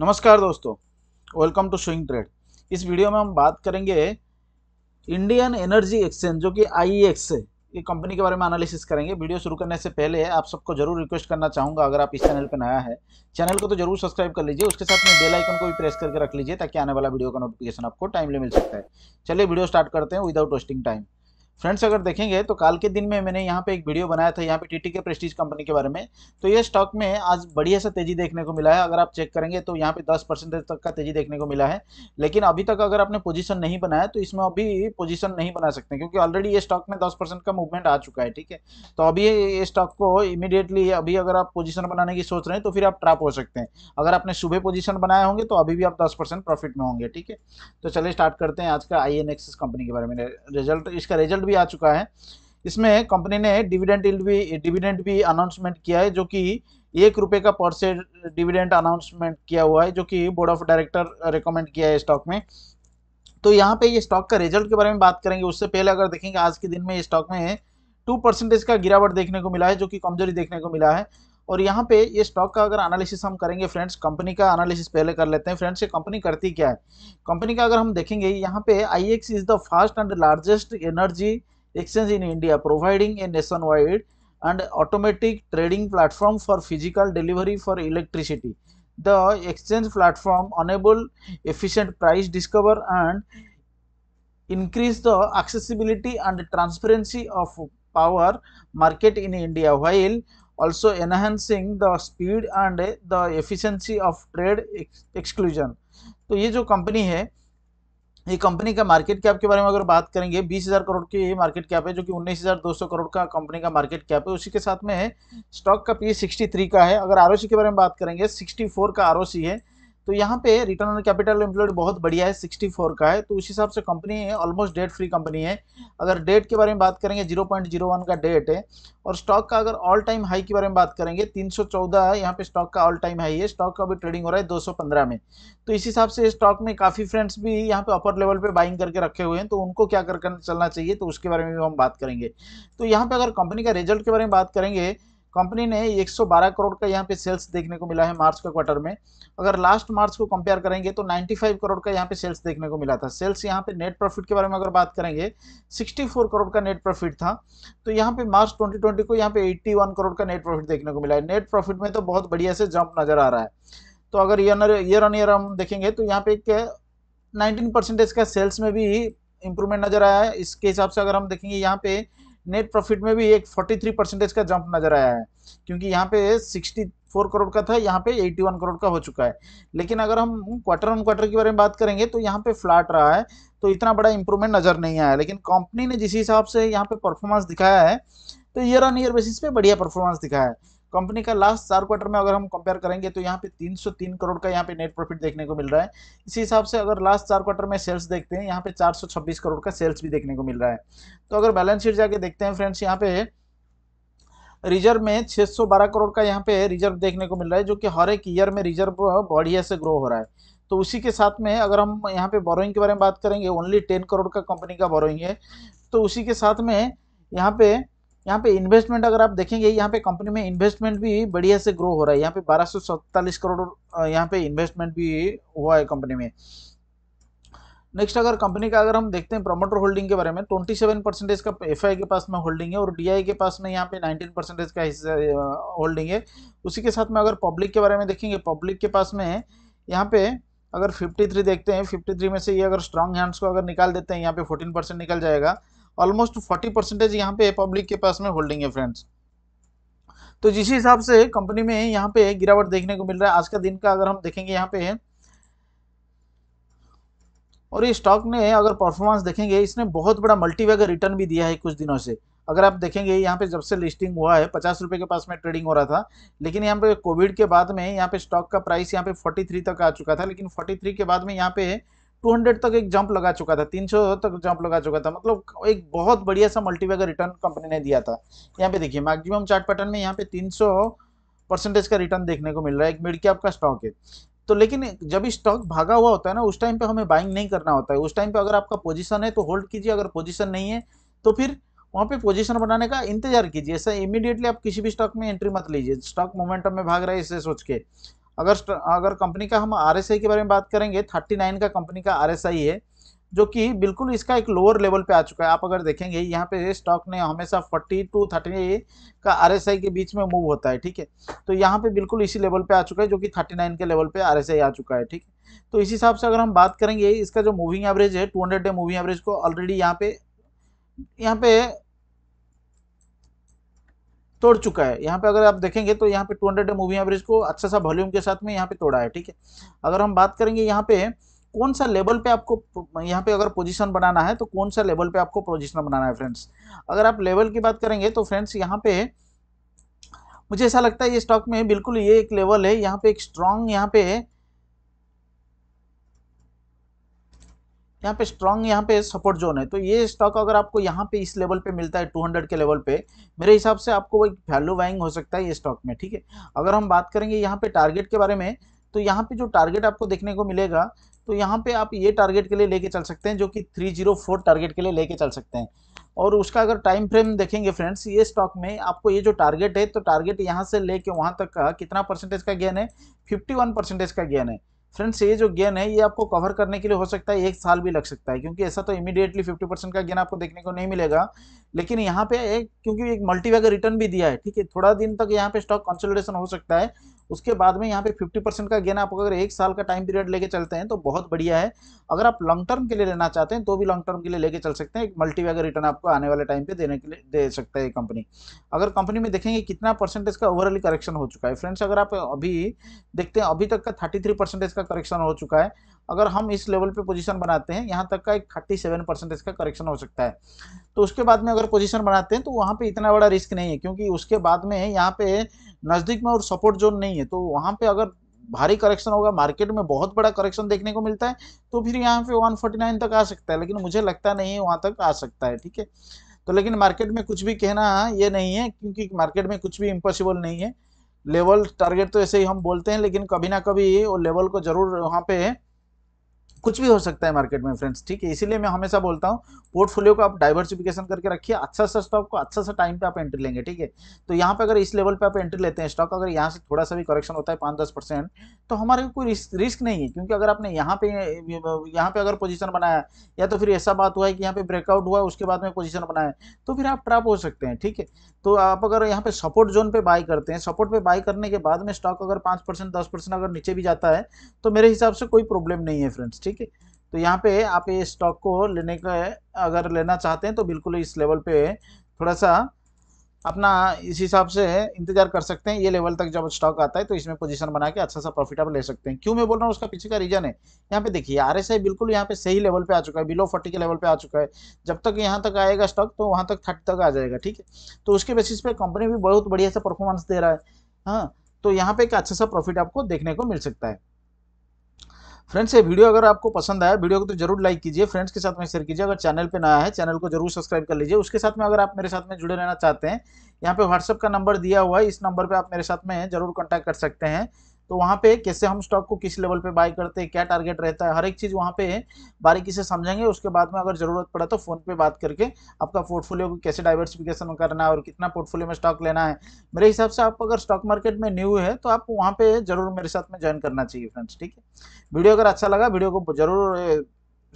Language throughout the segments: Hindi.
नमस्कार दोस्तों वेलकम टू स्विंग ट्रेड इस वीडियो में हम बात करेंगे इंडियन एनर्जी एक्सचेंज जो कि आई एक्स e है ये कंपनी के बारे में एनालिसिस करेंगे वीडियो शुरू करने से पहले आप सबको जरूर रिक्वेस्ट करना चाहूँगा अगर आप इस चैनल पर नया है चैनल को तो जरूर सब्सक्राइब कर लीजिए उसके साथ में बेलाइकन को भी प्रेस करके रख लीजिए ताकि आने वाला वीडियो का नोटिफिकेशन आपको टाइमली मिल सकता है चलिए वीडियो स्टार्ट करते हैं विदाउट वेस्टिंग टाइम फ्रेंड्स अगर देखेंगे तो कल के दिन में मैंने यहाँ पे एक वीडियो बनाया था यहाँ पे टीटी के प्रेस्टीज कंपनी के बारे में तो ये स्टॉक में आज बढ़िया सा तेजी देखने को मिला है अगर आप चेक करेंगे तो यहाँ पे 10 परसेंटेज तक का तेजी देखने को मिला है लेकिन अभी तक अगर आपने पोजीशन नहीं बनाया तो इसमें अभी पोजिशन नहीं बना सकते क्योंकि ऑलरेडी ये स्टॉक में दस का मूवमेंट आ चुका है ठीक है तो अभी ये स्टॉक को इमीडिएटली अभी अगर आप पोजिशन बनाने की सोच रहे हैं तो फिर आप ट्राप हो सकते हैं अगर आपने सुबह पोजिशन बनाए होंगे तो अभी भी आप दस प्रॉफिट में होंगे ठीक है तो चलिए स्टार्ट करते हैं आज का आई कंपनी के बारे में रिजल्ट इसका रिजल्ट रिजल्ट भी आ चुका है इसमें कंपनी ने डिविडेंट इल्ड भी डिविडेंट भी अनाउंसमेंट किया है जो कि एक रुपये का पर से डिविडेंड अनाउंसमेंट किया हुआ है जो कि बोर्ड ऑफ डायरेक्टर रिकमेंड किया है स्टॉक में तो यहाँ पे ये स्टॉक का रिजल्ट के बारे में बात करेंगे उससे पहले अगर देखेंगे आज के दिन में ये स्टॉक में टू परसेंटेज का गिरावट देखने को मिला है जो कि कमजोरी देखने को मिला है और यहाँ पे ये स्टॉक का अगर एनालिसिस हम करेंगे फ्रेंड्स कंपनी का एनालिसिस पहले कर लेते हैं फ्रेंड्स ये कंपनी करती क्या है कंपनी का अगर हम देखेंगे यहाँ पे IEX is the fast and largest energy exchange in India providing a nationwide and automatic trading platform for physical delivery for electricity the exchange platform enable efficient price discover and increase the accessibility and transparency of power market in India while also enhancing the speed and the efficiency of trade exclusion तो ये जो कंपनी है ये कंपनी का मार्केट कैप के बारे में अगर बात करेंगे बीस हज़ार करोड़ की ये मार्केट कैप है जो कि उन्नीस हज़ार दो सौ करोड़ का कंपनी का मार्केट कैप है उसी के साथ में है स्टॉक का पी सिक्सटी थ्री का है अगर आर के बारे में बात करेंगे सिक्सटी फोर का आर है तो यहाँ पे रिटर्न ऑन कैपिटल एम्प्लॉयड बहुत बढ़िया है 64 का है तो उस हिसाब से कंपनी है ऑलमोस्ट डेट फ्री कंपनी है अगर डेट के बारे में बात करेंगे 0.01 का डेट है और स्टॉक का अगर ऑल टाइम हाई के बारे में बात करेंगे 314 यहाँ पे स्टॉक का ऑल टाइम हाई है स्टॉक का भी ट्रेडिंग हो रहा है 215 में तो इस हिसाब से स्टॉक में काफ़ी फ्रेंड्स भी यहाँ पे अपर लेवल पर बाइंग करके रखे हुए हैं तो उनको क्या कर चलना चाहिए तो उसके बारे में भी हम बात करेंगे तो यहाँ पर अगर कंपनी का रिजल्ट के बारे में बात करेंगे कंपनी ने 112 करोड़ का यहाँ पे सेल्स देखने को मिला है मार्च के क्वार्टर में अगर लास्ट मार्च को कंपेयर करेंगे तो 95 करोड़ का यहाँ पे सेल्स देखने को मिला था सेल्स यहाँ पे नेट प्रॉफिट के बारे में अगर बात करेंगे 64 करोड़ का नेट प्रॉफिट था तो यहाँ पे मार्च 2020 को यहाँ पे 81 करोड़ का नेट प्रॉफिट देखने को मिला है नेट प्रॉफिट में तो बहुत बढ़िया से जंप नजर आ रहा है तो अगर ईयर ऑन ईयर हम देखेंगे तो यहाँ पे एक नाइनटीन का सेल्स में भी इंप्रूवमेंट नजर आया है इसके हिसाब से अगर हम देखेंगे यहाँ पे नेट प्रॉफिट में भी एक 43 परसेंटेज का जंप नजर आया है क्योंकि यहाँ पे 64 करोड़ का था यहाँ पे 81 करोड़ का हो चुका है लेकिन अगर हम क्वार्टर ऑन क्वार्टर के बारे में बात करेंगे तो यहाँ पे फ्लैट रहा है तो इतना बड़ा इंप्रूवमेंट नज़र नहीं आया लेकिन कंपनी ने जिस हिसाब से यहाँ पे परफॉर्मेंस दिखाया है तो ईयर ऑन ईयर बेसिस पे बढ़िया परफॉर्मेंस दिखाया है कंपनी का लास्ट चार क्वार्टर में अगर हम कंपेयर करेंगे तो यहाँ पे 303 करोड़ का यहाँ पे नेट प्रॉफिट देखने को मिल रहा है इसी हिसाब से अगर लास्ट चार क्वार्टर में सेल्स देखते हैं यहाँ पे 426 करोड़ का सेल्स भी देखने को मिल रहा है तो अगर बैलेंस शीट जाके देखते हैं फ्रेंड्स यहाँ पे रिजर्व में 612 करोड़ का यहाँ पे रिजर्व देखने को मिल रहा है जो कि हर एक ईयर में रिजर्व बढ़िया से ग्रो हो रहा है तो उसी के साथ में अगर हम यहाँ पे बोरोइंग के बारे में बात करेंगे ओनली टेन करोड़ का कंपनी का बोरोइंग है तो उसी के साथ में यहाँ पे यहाँ पे इन्वेस्टमेंट अगर आप देखेंगे यहाँ पे कंपनी में इन्वेस्टमेंट भी बढ़िया से ग्रो हो रहा है यहाँ पे बारह करोड़ यहाँ पे इन्वेस्टमेंट भी हुआ है कंपनी में नेक्स्ट अगर कंपनी का अगर हम देखते हैं प्रमोटर होल्डिंग के बारे में 27 परसेंटेज का एफ के पास में होल्डिंग है और डी के पास में यहाँ पे 19 परसेंटेज का हिस्सा होल्डिंग है उसी के साथ में अगर पब्लिक के बारे में देखेंगे पब्लिक के पास में यहाँ पे अगर 53 देखते हैं 53 में से ये अगर स्ट्रांग हैंड्स को अगर निकाल देते हैं यहाँ पे 14 परसेंट निकल जाएगा ऑलमोस्ट फोर्टी परसेंटेज यहाँ पे पब्लिक के पास में होल्डिंग है फ्रेंड्स तो जिस हिसाब से कंपनी में यहाँ पे गिरावट देखने को मिल रहा है आज का दिन का अगर हम देखेंगे यहाँ पे और ये स्टॉक ने अगर परफॉर्मेंस देखेंगे इसने बहुत बड़ा मल्टीवेगर रिटर्न भी दिया है कुछ दिनों से अगर आप देखेंगे यहाँ पे जब से लिस्टिंग हुआ है पचास रुपये के पास में ट्रेडिंग हो रहा था लेकिन यहाँ पे कोविड के बाद में यहाँ पे स्टॉक का प्राइस यहाँ पे 43 तक आ चुका था लेकिन 43 के बाद में यहाँ पे 200 तक एक जंप लगा चुका था 300 तक जंप लगा चुका था मतलब एक बहुत बढ़िया सा मल्टीबैगर रिटर्न कंपनी ने दिया था यहाँ पे देखिए मैक्सिमम चार्ट पैटर्न में यहाँ पे 300 परसेंटेज का रिटर्न देखने को मिल रहा है एक मिड कैप का स्टॉक है तो लेकिन जब स्टॉक भागा हुआ होता है ना उस टाइम पे हमें बाइंग नहीं करना होता है उस टाइम पे अगर आपका पोजीशन है तो होल्ड कीजिए अगर पोजीशन नहीं है तो फिर वहाँ पे पोजीशन बनाने का इंतजार कीजिए ऐसा इमीडिएटली आप किसी भी स्टॉक में एंट्री मत लीजिए स्टॉक मोमेंटम में भाग रहा है इसे सोच के अगर अगर कंपनी का हम आर के बारे में बात करेंगे थर्टी नाइन का कंपनी का आर है जो कि बिल्कुल इसका एक लोअर लेवल पे आ चुका है आप अगर देखेंगे यहाँ पे स्टॉक ने हमेशा 40 टू 38 का आर के बीच में मूव होता है ठीक है तो यहाँ पे बिल्कुल इसी लेवल पे आ चुका है जो कि 39 के लेवल पे आर आ चुका है ठीक है तो इस हिसाब से अगर हम बात करेंगे इसका जो मूविंग एवरेज है टू डे मूविंग एवरेज को ऑलरेडी यहाँ पे यहाँ पे तोड़ चुका है यहाँ पे अगर आप देखेंगे तो यहाँ पे 200 हंड्रेड मूवी एवरेज को अच्छा सा वॉल्यूम के साथ में यहाँ पे तोड़ा है ठीक है अगर हम बात करेंगे यहाँ पे कौन सा लेवल पे आपको यहाँ पे अगर पोजीशन बनाना है तो कौन सा लेवल पे आपको पोजीशन बनाना है फ्रेंड्स अगर आप लेवल की बात करेंगे तो फ्रेंड्स यहाँ पे मुझे ऐसा लगता है ये स्टॉक में बिल्कुल ये एक लेवल है यहाँ पे एक स्ट्रॉन्ग यहाँ पे है यहाँ पे स्ट्रॉन्ग यहाँ पे सपोर्ट जोन है तो ये स्टॉक अगर आपको यहाँ पे इस लेवल पे मिलता है 200 के लेवल पे मेरे हिसाब से आपको एक वैल्यू बाइंग हो सकता है ये स्टॉक में ठीक है अगर हम बात करेंगे यहाँ पे टारगेट के बारे में तो यहाँ पे जो टारगेट आपको देखने को मिलेगा तो यहाँ पे आप ये टारगेट के लिए लेके चल सकते हैं जो कि थ्री टारगेट के लिए लेके चल सकते हैं और उसका अगर टाइम फ्रेम देखेंगे फ्रेंड्स ये स्टॉक में आपको ये जो टारगेट है तो टारगेट यहाँ से लेके वहाँ तक का कितना परसेंटेज का गेन है फिफ्टी परसेंटेज का गेन है फ्रेंड्स ये जो गेन है ये आपको कवर करने के लिए हो सकता है एक साल भी लग सकता है क्योंकि ऐसा तो इमीडिएटली 50 परसेंट का गेन आपको देखने को नहीं मिलेगा लेकिन यहाँ पे एक क्योंकि एक मल्टीवैगर रिटर्न भी दिया है ठीक है थोड़ा दिन तक यहाँ पे स्टॉक कंसोलिडेशन हो सकता है उसके बाद में यहाँ पे 50 परसेंट का गेन आप अगर एक साल का टाइम पीरियड लेके चलते हैं तो बहुत बढ़िया है अगर आप लॉन्ग टर्म के लिए लेना चाहते हैं तो भी लॉन्ग टर्म के लिए लेके चल सकते हैं एक मल्टीवैगर रिटर्न आपको आने वाले टाइम पे देने के लिए दे सकता है कंपनी अगर कंपनी में देखेंगे कितना परसेंटेज का ओवरऑल करेक्शन हो चुका है फ्रेंड्स अगर आप अभी देखते हैं अभी तक का थर्टी का करेक्शन हो चुका है अगर हम इस लेवल पे पोजीशन बनाते हैं यहाँ तक का एक थर्टी सेवन परसेंट इसका करेक्शन हो सकता है तो उसके बाद में अगर पोजीशन बनाते हैं तो वहाँ पे इतना बड़ा रिस्क नहीं है क्योंकि उसके बाद में यहाँ पे नज़दीक में और सपोर्ट जोन नहीं है तो वहाँ पे अगर भारी करेक्शन होगा मार्केट में बहुत बड़ा करेक्शन देखने को मिलता है तो फिर यहाँ पे वन तक आ सकता है लेकिन मुझे लगता नहीं है वहाँ तक आ सकता है ठीक है तो लेकिन मार्केट में कुछ भी कहना ये नहीं है क्योंकि मार्केट में कुछ भी इम्पॉसिबल नहीं है लेवल टारगेट तो ऐसे ही हम बोलते हैं लेकिन कभी ना कभी वो लेवल को जरूर वहाँ पे कुछ भी हो सकता है मार्केट में फ्रेंड्स ठीक है इसीलिए मैं हमेशा बोलता हूँ पोर्टफोलियो को आप डाइवर्सिफिकेशन करके रखिए अच्छा सा स्टॉक को अच्छा सा टाइम पे आप एंट्री लेंगे ठीक है तो यहाँ पे अगर इस लेवल पे आप एंट्री लेते हैं स्टॉक अगर यहाँ से थोड़ा सा भी करेक्शन होता है पाँच दस परसेंट तो हमारे कोई रिस्क, रिस्क नहीं है क्योंकि अगर आपने यहाँ पे यहाँ पे अगर पोजिशन बनाया या तो फिर ऐसा बात हुआ है कि यहाँ पे ब्रेकआउट हुआ उसके बाद में पोजिशन बनाया तो फिर आप ट्रैप हो सकते हैं ठीक है तो आप अगर यहाँ पे सपोर्ट जोन पे बाय करते हैं सपोर्ट पे बाय करने के बाद में स्टॉक अगर पाँच परसेंट दस परसेंट अगर नीचे भी जाता है तो मेरे हिसाब से कोई प्रॉब्लम नहीं है फ्रेंड्स ठीक ठीक है तो यहाँ पे आप ये स्टॉक को लेने का अगर लेना चाहते हैं तो बिल्कुल इस लेवल पे थोड़ा सा अपना इस हिसाब से इंतजार कर सकते हैं ये लेवल तक जब स्टॉक आता है तो इसमें पोजीशन बना के अच्छा सा प्रॉफिटेबल ले सकते हैं क्यों मैं बोल रहा हूँ उसका पीछे का रीजन है यहाँ पे देखिए आर एस आई बिल्कुल यहाँ पे सही लेवल पे आ चुका है बिलो फोर्टी के लेवल पे आ चुका है जब तक यहाँ तक आएगा स्टॉक तो वहाँ तक थर्टी तक आ जाएगा ठीक है तो उसके बेसिस पे कंपनी भी बहुत बढ़िया सा परफॉर्मेंस दे रहा है हाँ तो यहाँ पे एक अच्छा सा प्रॉफिट आपको देखने को मिल सकता है फ्रेंड्स ये वीडियो अगर आपको पसंद आया वीडियो को तो जरूर लाइक कीजिए फ्रेंड्स के साथ में शेयर कीजिए अगर चैनल पे नया है चैनल को जरूर सब्सक्राइब कर लीजिए उसके साथ में अगर आप मेरे साथ में जुड़े रहना चाहते हैं यहाँ पे व्हाट्सअप का नंबर दिया हुआ है इस नंबर पर आप मेरे साथ में जरूर कॉन्टैक्ट कर सकते हैं तो वहाँ पे कैसे हम स्टॉक को किस लेवल पे बाय करते हैं क्या टारगेट रहता है हर एक चीज़ वहाँ पे बारीकी से समझेंगे उसके बाद में अगर ज़रूरत पड़ा तो फ़ोन पे बात करके आपका पोर्टफोलियो को कैसे डाइवर्सिफिकेशन करना है और कितना पोर्टफोलियो में स्टॉक लेना है मेरे हिसाब से आप अगर स्टॉक मार्केट में न्यू है तो आप वहाँ पर ज़रूर मेरे साथ में ज्वाइन करना चाहिए फ्रेंड्स ठीक है वीडियो अगर अच्छा लगा वीडियो को ज़रूर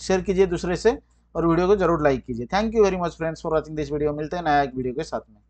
शेयर कीजिए दूसरे से और वीडियो को जरूर लाइक कीजिए thank you very much friends for watching this video मिलते हैं नया एक वीडियो के साथ में